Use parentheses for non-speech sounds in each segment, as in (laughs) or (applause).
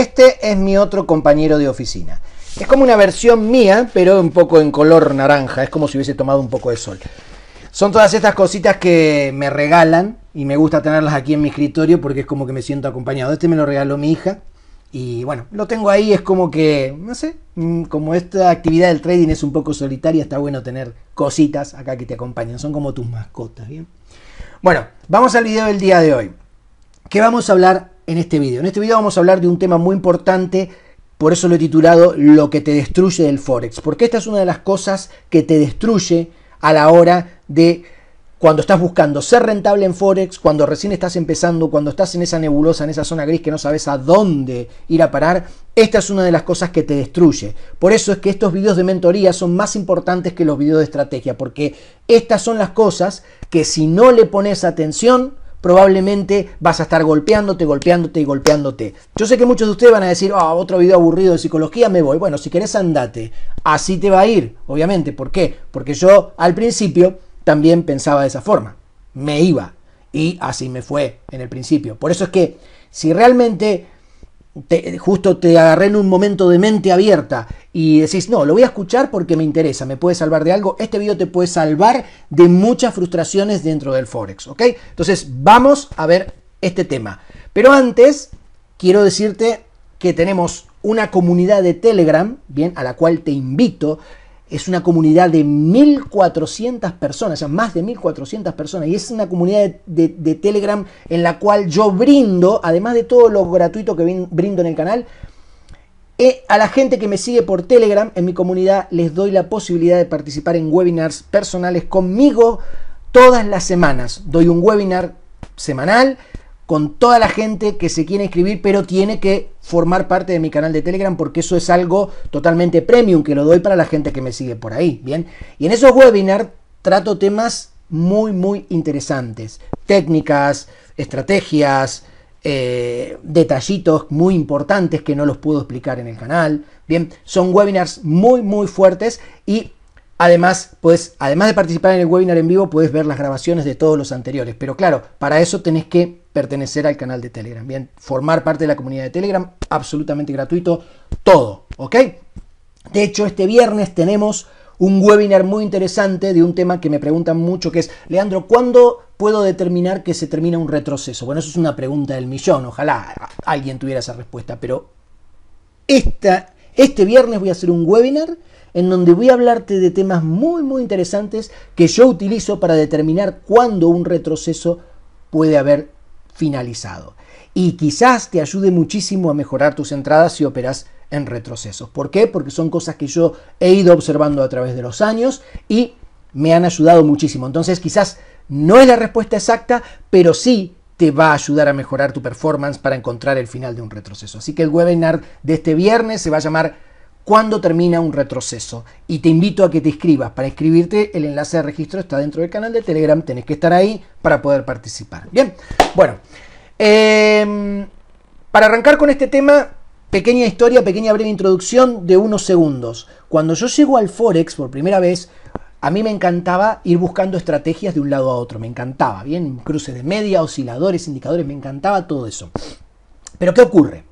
Este es mi otro compañero de oficina. Es como una versión mía, pero un poco en color naranja. Es como si hubiese tomado un poco de sol. Son todas estas cositas que me regalan y me gusta tenerlas aquí en mi escritorio porque es como que me siento acompañado. Este me lo regaló mi hija y bueno, lo tengo ahí. Es como que, no sé, mm, como esta actividad del trading es un poco solitaria, está bueno tener cositas acá que te acompañan. Son como tus mascotas, ¿bien? Bueno, vamos al video del día de hoy. ¿Qué vamos a hablar en este video. En este video vamos a hablar de un tema muy importante, por eso lo he titulado Lo que te destruye del Forex, porque esta es una de las cosas que te destruye a la hora de cuando estás buscando ser rentable en Forex, cuando recién estás empezando, cuando estás en esa nebulosa, en esa zona gris que no sabes a dónde ir a parar, esta es una de las cosas que te destruye. Por eso es que estos videos de mentoría son más importantes que los videos de estrategia, porque estas son las cosas que si no le pones atención, probablemente vas a estar golpeándote, golpeándote y golpeándote. Yo sé que muchos de ustedes van a decir, ah, otro video aburrido de psicología, me voy. Bueno, si querés andate. Así te va a ir, obviamente. ¿Por qué? Porque yo al principio también pensaba de esa forma. Me iba. Y así me fue en el principio. Por eso es que si realmente justo te agarré en un momento de mente abierta y decís, no, lo voy a escuchar porque me interesa, me puede salvar de algo, este video te puede salvar de muchas frustraciones dentro del Forex, ¿ok? Entonces vamos a ver este tema. Pero antes, quiero decirte que tenemos una comunidad de Telegram, bien, a la cual te invito es una comunidad de 1.400 personas, o sea, más de 1.400 personas, y es una comunidad de, Telegram en la cual yo brindo, además de todo lo gratuito que brindo en el canal, eh, a la gente que me sigue por Telegram, en mi comunidad les doy la posibilidad de participar en webinars personales conmigo todas las semanas. Doy un webinar semanal con toda la gente que se quiere inscribir, pero tiene que formar parte de mi canal de Telegram porque eso es algo totalmente premium que lo doy para la gente que me sigue por ahí, ¿bien? Y en esos webinars trato temas muy, muy interesantes, técnicas, estrategias, eh, detallitos muy importantes que no los puedo explicar en el canal, ¿bien? Son webinars muy, muy fuertes y Además, pues, además de participar en el webinar en vivo, puedes ver las grabaciones de todos los anteriores. Pero claro, para eso tenés que pertenecer al canal de Telegram. Bien, formar parte de la comunidad de Telegram, absolutamente gratuito, todo, ¿ok? De hecho, este viernes tenemos un webinar muy interesante de un tema que me preguntan mucho, que es, Leandro, ¿cuándo puedo determinar que se termina un retroceso? Bueno, eso es una pregunta del millón, ojalá alguien tuviera esa respuesta, pero esta, este viernes voy a hacer un webinar en donde voy a hablarte de temas muy, muy interesantes que yo utilizo para determinar cuándo un retroceso puede haber finalizado. Y quizás te ayude muchísimo a mejorar tus entradas si operas en retrocesos. ¿Por qué? Porque son cosas que yo he ido observando a través de los años y me han ayudado muchísimo. Entonces quizás no es la respuesta exacta, pero sí te va a ayudar a mejorar tu performance para encontrar el final de un retroceso. Así que el webinar de este viernes se va a llamar cuando termina un retroceso. Y te invito a que te inscribas. Para escribirte el enlace de registro está dentro del canal de Telegram. Tenés que estar ahí para poder participar. Bien, bueno. Em, para arrancar con este tema, pequeña historia, pequeña breve introducción de unos segundos. Cuando yo llego al Forex por primera vez, a mí me encantaba ir buscando estrategias de un lado a otro. Me encantaba, bien, cruces de media, osciladores, indicadores, me encantaba todo eso. Pero ¿qué ocurre?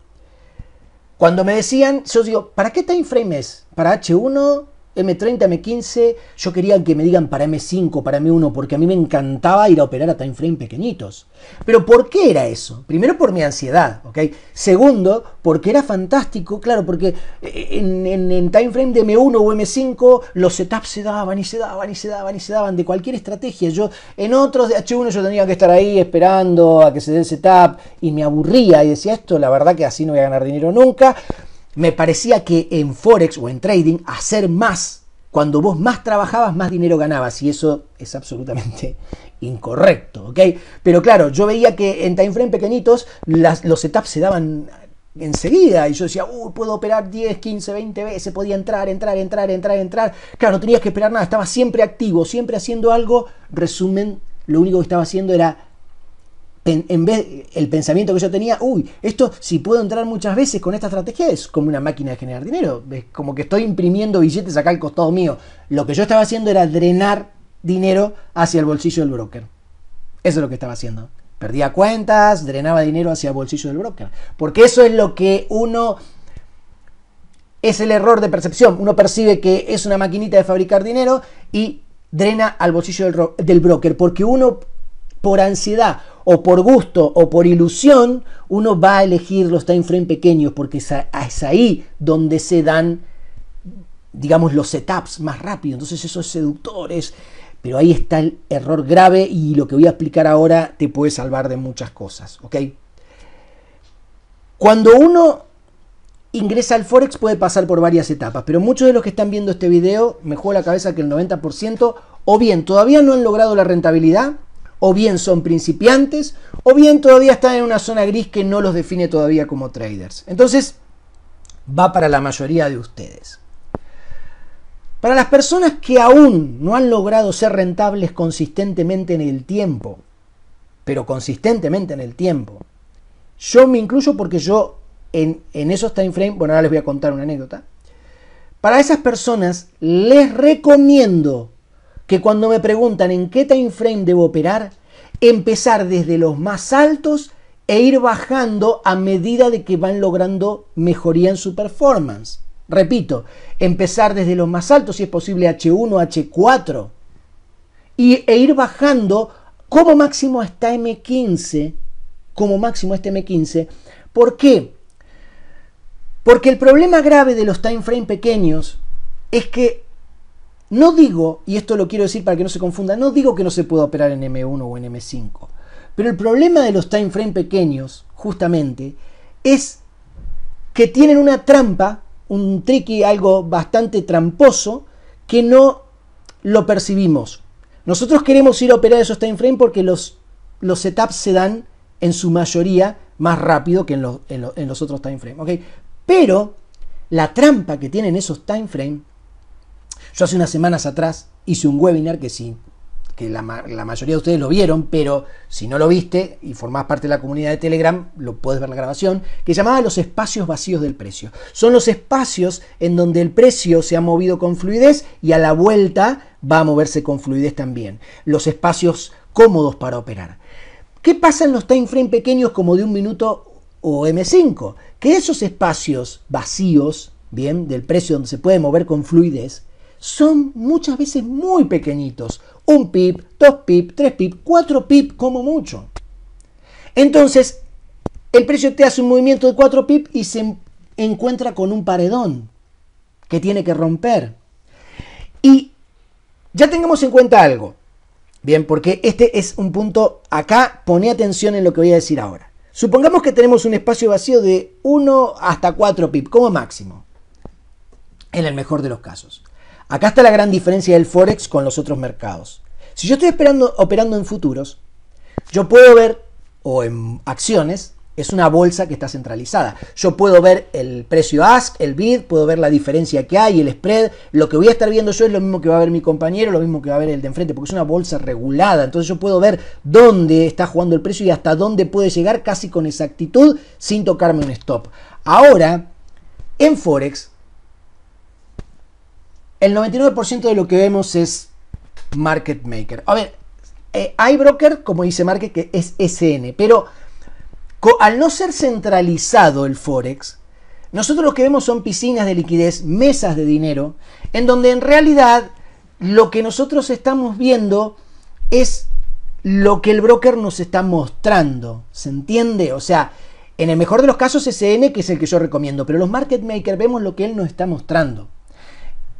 Cuando me decían, yo digo, ¿para qué time es? ¿Para H1? M30, M15, yo quería que me digan para M5, para M1, porque a mí me encantaba ir a operar a time frame pequeñitos. Pero ¿por qué era eso? Primero por mi ansiedad, ¿ok? Segundo, porque era fantástico, claro, porque eh, en, en, time frame de M1 o M5 los setups se daban y se daban y se daban y se daban de cualquier estrategia. Yo en otros de H1 yo tenía que estar ahí esperando a que se dé el setup y me aburría y decía esto, la verdad que así no voy a ganar dinero nunca me parecía que en Forex o en trading, hacer más, cuando vos más trabajabas, más dinero ganabas. Y eso es absolutamente (laughs) incorrecto, ¿ok? Pero claro, yo veía que en frame pequeñitos las, los setups se daban enseguida y yo decía, uh, puedo operar 10, 15, 20 veces, podía entrar, entrar, entrar, entrar, entrar. Claro, no tenías que esperar nada, estaba siempre activo, siempre haciendo algo. Resumen, lo único que estaba haciendo era en vez el pensamiento que yo tenía, uy, esto si puedo entrar muchas veces con esta estrategia es como una máquina de generar dinero, es como que estoy imprimiendo billetes acá al costado mío. Lo que yo estaba haciendo era drenar dinero hacia el bolsillo del broker. Eso es lo que estaba haciendo. Perdía cuentas, drenaba dinero hacia el bolsillo del broker, porque eso es lo que uno es el error de percepción. Uno percibe que es una maquinita de fabricar dinero y drena al bolsillo del broker, porque uno por ansiedad o por gusto o por ilusión, uno va a elegir los time frame pequeños porque es, ahí donde se dan, digamos, los setups más rápido. Entonces eso es seductores pero ahí está el error grave y lo que voy a explicar ahora te puede salvar de muchas cosas, ¿ok? Cuando uno ingresa al Forex puede pasar por varias etapas, pero muchos de los que están viendo este video, mejor la cabeza que el 90% o bien todavía no han logrado la rentabilidad, o bien son principiantes, o bien todavía están en una zona gris que no los define todavía como traders. Entonces, va para la mayoría de ustedes. Para las personas que aún no han logrado ser rentables consistentemente en el tiempo, pero consistentemente en el tiempo, yo me incluyo porque yo en, esos time frame, bueno, ahora les voy a contar una anécdota, para esas personas les recomiendo que cuando me preguntan en qué time frame debo operar, empezar desde los más altos e ir bajando a medida de que van logrando mejoría en su performance. Repito, empezar desde los más altos, si es posible H1, H4, y, e ir bajando como máximo hasta M15, como máximo hasta M15. ¿Por qué? Porque el problema grave de los time frame pequeños es que no digo, y esto lo quiero decir para que no se confunda, no digo que no se pueda operar en M1 o en M5, pero el problema de los time frame pequeños, justamente, es que tienen una trampa, un tricky, algo bastante tramposo, que no lo percibimos. Nosotros queremos ir a operar esos time frame porque los, los setups se dan en su mayoría más rápido que en, los, otros time frame, Pero la trampa que tienen esos time frame yo hace unas semanas atrás hice un webinar que sí, que la, mayoría de ustedes lo vieron, pero si no lo viste y formás parte de la comunidad de Telegram, lo puedes ver la grabación, que llamaba los espacios vacíos del precio. Son los espacios en donde el precio se ha movido con fluidez y a la vuelta va a moverse con fluidez también. Los espacios cómodos para operar. ¿Qué pasa en los time frame pequeños como de un minuto o M5? Que esos espacios vacíos, bien, del precio donde se puede mover con fluidez, son muchas veces muy pequeñitos. Un pip, dos pip, tres pip, cuatro pip como mucho. Entonces, el precio te hace un movimiento de cuatro pip y se encuentra con un paredón que tiene que romper. Y ya tengamos en cuenta algo. Bien, porque este es un punto, acá pone atención en lo que voy a decir ahora. Supongamos que tenemos un espacio vacío de 1 hasta 4 pip como máximo, en el mejor de los casos. Acá está la gran diferencia del Forex con los otros mercados. Si yo estoy operando en futuros, yo puedo ver, o en acciones, es una bolsa que está centralizada. Yo puedo ver el precio ask, el bid, puedo ver la diferencia que hay, el spread. Lo que voy a estar viendo yo es lo mismo que va a ver mi compañero, lo mismo que va a ver el de enfrente, porque es una bolsa regulada. Entonces yo puedo ver dónde está jugando el precio y hasta dónde puede llegar casi con exactitud sin tocarme un stop. Ahora, en Forex, el 99% de lo que vemos es market maker. A ver, eh, hay broker, como dice Market, que es SN, pero al no ser centralizado el Forex, nosotros lo que vemos son piscinas de liquidez, mesas de dinero, en donde en realidad lo que nosotros estamos viendo es lo que el broker nos está mostrando. ¿Se entiende? O sea, en el mejor de los casos SN, que es el que yo recomiendo, pero los market maker vemos lo que él nos está mostrando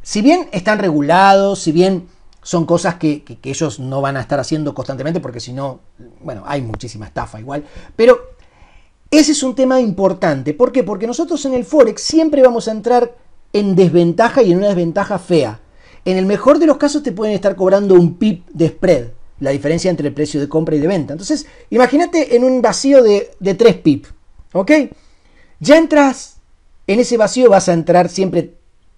si bien están regulados, si bien son cosas que, ellos no van a estar haciendo constantemente, porque si no, bueno, hay muchísima estafa igual, pero ese es un tema importante. ¿Por qué? Porque nosotros en el Forex siempre vamos a entrar en desventaja y en una desventaja fea. En el mejor de los casos te pueden estar cobrando un pip de spread, la diferencia entre el precio de compra y de venta. Entonces, imagínate en un vacío de, tres 3 pip, ¿ok? Ya entras, en ese vacío vas a entrar siempre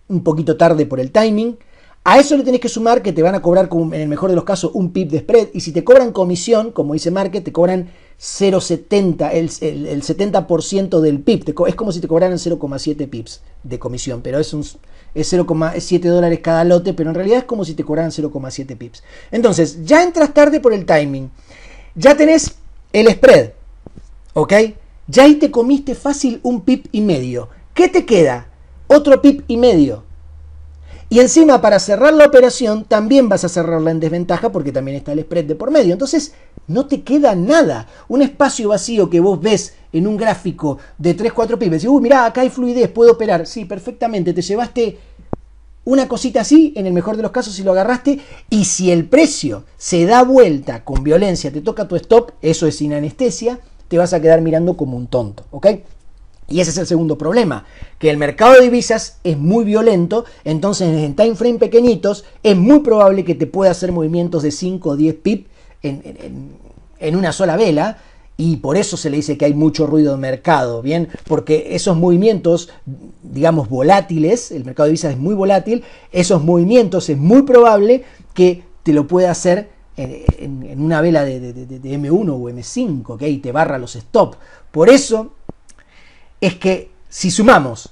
un poquito tarde por el timing. A eso le tenés que sumar que te van a cobrar, en el mejor de los casos, un pip de spread. Y si te cobran comisión, como dice Market, te cobran 0,70, el, el, 70% del pip. es como si te cobraran 0,7 pips de comisión, pero es, un, es 0,7 dólares cada lote, pero en realidad es como si te cobraran 0,7 pips. Entonces, ya entras tarde por el timing. Ya tenés el spread, ¿ok? Ya ahí te comiste fácil un pip y medio. ¿Qué te queda? otro pip y medio. Y encima para cerrar la operación también vas a cerrarla en desventaja porque también está el spread de por medio. Entonces no te queda nada. Un espacio vacío que vos ves en un gráfico de 3-4 pips. Y uy, mira, acá hay fluidez, puedo operar. Sí, perfectamente. Te llevaste una cosita así, en el mejor de los casos, si lo agarraste. Y si el precio se da vuelta con violencia, te toca tu stop, eso es sin anestesia, te vas a quedar mirando como un tonto. ¿Ok? Y ese es el segundo problema, que el mercado de divisas es muy violento, entonces en time frame pequeñitos es muy probable que te pueda hacer movimientos de 5 o 10 pip en, una sola vela, y por eso se le dice que hay mucho ruido de mercado, ¿bien? Porque esos movimientos, digamos, volátiles, el mercado de divisas es muy volátil, esos movimientos es muy probable que te lo pueda hacer en, una vela de, M1 o M5, que ahí te barra los stop. Por eso es que si sumamos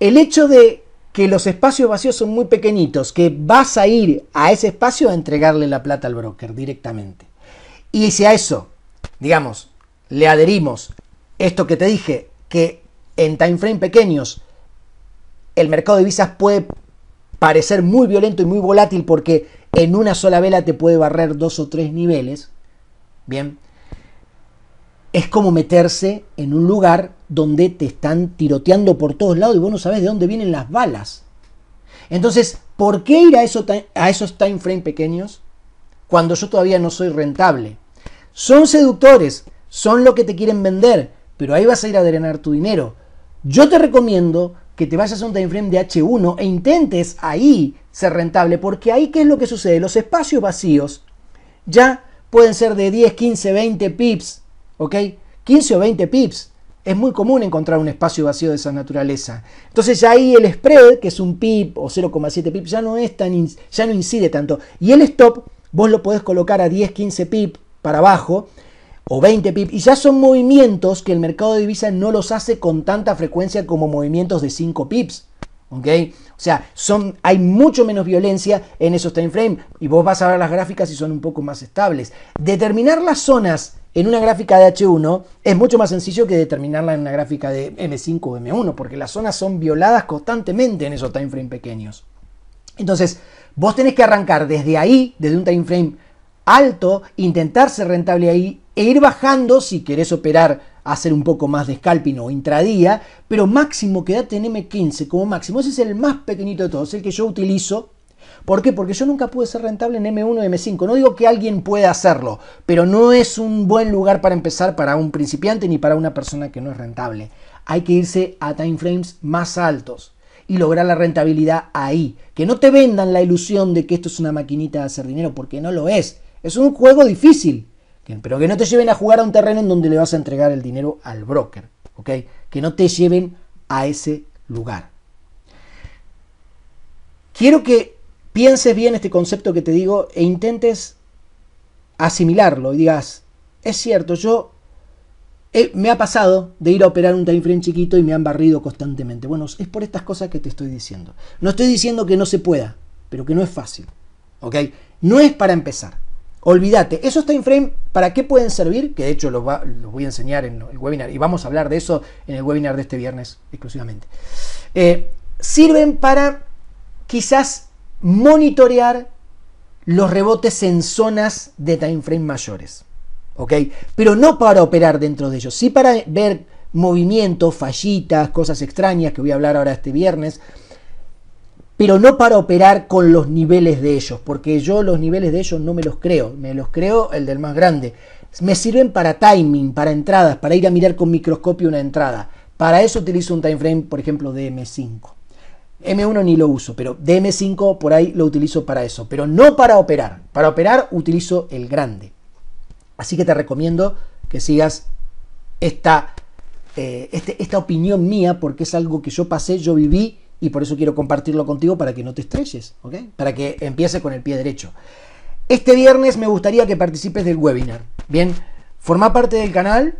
el hecho de que los espacios vacíos son muy pequeñitos, que vas a ir a ese espacio a entregarle la plata al broker directamente. Y si a eso, digamos, le adherimos esto que te dije, que en time frame pequeños el mercado de divisas puede parecer muy violento y muy volátil porque en una sola vela te puede barrer dos o tres niveles, bien, es como meterse en un lugar donde te están tiroteando por todos lados y vos no sabés de dónde vienen las balas. Entonces, ¿por qué ir a, esos time frame pequeños cuando yo todavía no soy rentable? Son seductores, son lo que te quieren vender, pero ahí vas a ir a drenar tu dinero. Yo te recomiendo que te vayas a un time frame de H1 e intentes ahí ser rentable, porque ahí qué es lo que sucede, los espacios vacíos ya pueden ser de 10, 15, 20 pips, ¿ok? 15 o 20 pips es muy común encontrar un espacio vacío de esa naturaleza. Entonces ya ahí el spread, que es un pip o 0,7 pip, ya no, es tan ya no incide tanto. Y el stop, vos lo podés colocar a 10, 15 pip para abajo o 20 pip. Y ya son movimientos que el mercado de divisas no los hace con tanta frecuencia como movimientos de 5 pips. ¿ok? O sea, son, hay mucho menos violencia en esos time frame y vos vas a ver las gráficas y son un poco más estables. Determinar las zonas en una gráfica de H1 es mucho más sencillo que determinarla en una gráfica de M5 o M1, porque las zonas son violadas constantemente en esos timeframes pequeños. Entonces, vos tenés que arrancar desde ahí, desde un timeframe frame alto, intentar ser rentable ahí e ir bajando si querés operar hacer un poco más de scalping o intradía, pero máximo quedate en M15 como máximo, ese es el más pequeñito de todos, el que yo utilizo ¿Por qué? Porque yo nunca pude ser rentable en M1 y M5. No digo que alguien pueda hacerlo, pero no es un buen lugar para empezar para un principiante ni para una persona que no es rentable. Hay que irse a timeframes más altos y lograr la rentabilidad ahí. Que no te vendan la ilusión de que esto es una maquinita de hacer dinero, porque no lo es. Es un juego difícil, pero que no te lleven a jugar a un terreno en donde le vas a entregar el dinero al broker. ¿ok? Que no te lleven a ese lugar. Quiero que pienses bien este concepto que te digo e intentes asimilarlo y digas, es cierto, yo eh, me ha pasado de ir a operar un time frame chiquito y me han barrido constantemente. Bueno, es por estas cosas que te estoy diciendo. No estoy diciendo que no se pueda, pero que no es fácil. ¿Ok? No es para empezar. Olvídate, esos time frame, ¿para qué pueden servir? Que de hecho los, voy a enseñar en el webinar y vamos a hablar de eso en el webinar de este viernes exclusivamente. Eh, sirven para quizás monitorear los rebotes en zonas de time frame mayores. ¿Ok? Pero no para operar dentro de ellos, sí para ver movimientos, fallitas, cosas extrañas que voy a hablar ahora este viernes, pero no para operar con los niveles de ellos, porque yo los niveles de ellos no me los creo, me los creo el del más grande. Me sirven para timing, para entradas, para ir a mirar con microscopio una entrada. Para eso utilizo un time frame, por ejemplo, de M5. M1 ni lo uso, pero DM5 por ahí lo utilizo para eso, pero no para operar. Para operar utilizo el grande. Así que te recomiendo que sigas esta, eh, este, esta opinión mía porque es algo que yo pasé, yo viví y por eso quiero compartirlo contigo para que no te estrelles, ¿ok? Para que empieces con el pie derecho. Este viernes me gustaría que participes del webinar. Bien, forma parte del canal,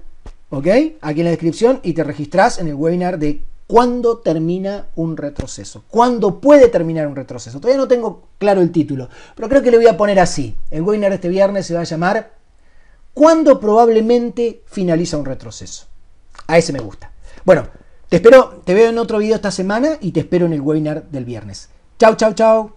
¿ok? Aquí en la descripción y te registras en el webinar de ¿Cuándo termina un retroceso? ¿Cuándo puede terminar un retroceso? Todavía no tengo claro el título, pero creo que le voy a poner así. El webinar este viernes se va a llamar ¿Cuándo probablemente finaliza un retroceso? A ese me gusta. Bueno, te espero, te veo en otro video esta semana y te espero en el webinar del viernes. Chao, chao, chao.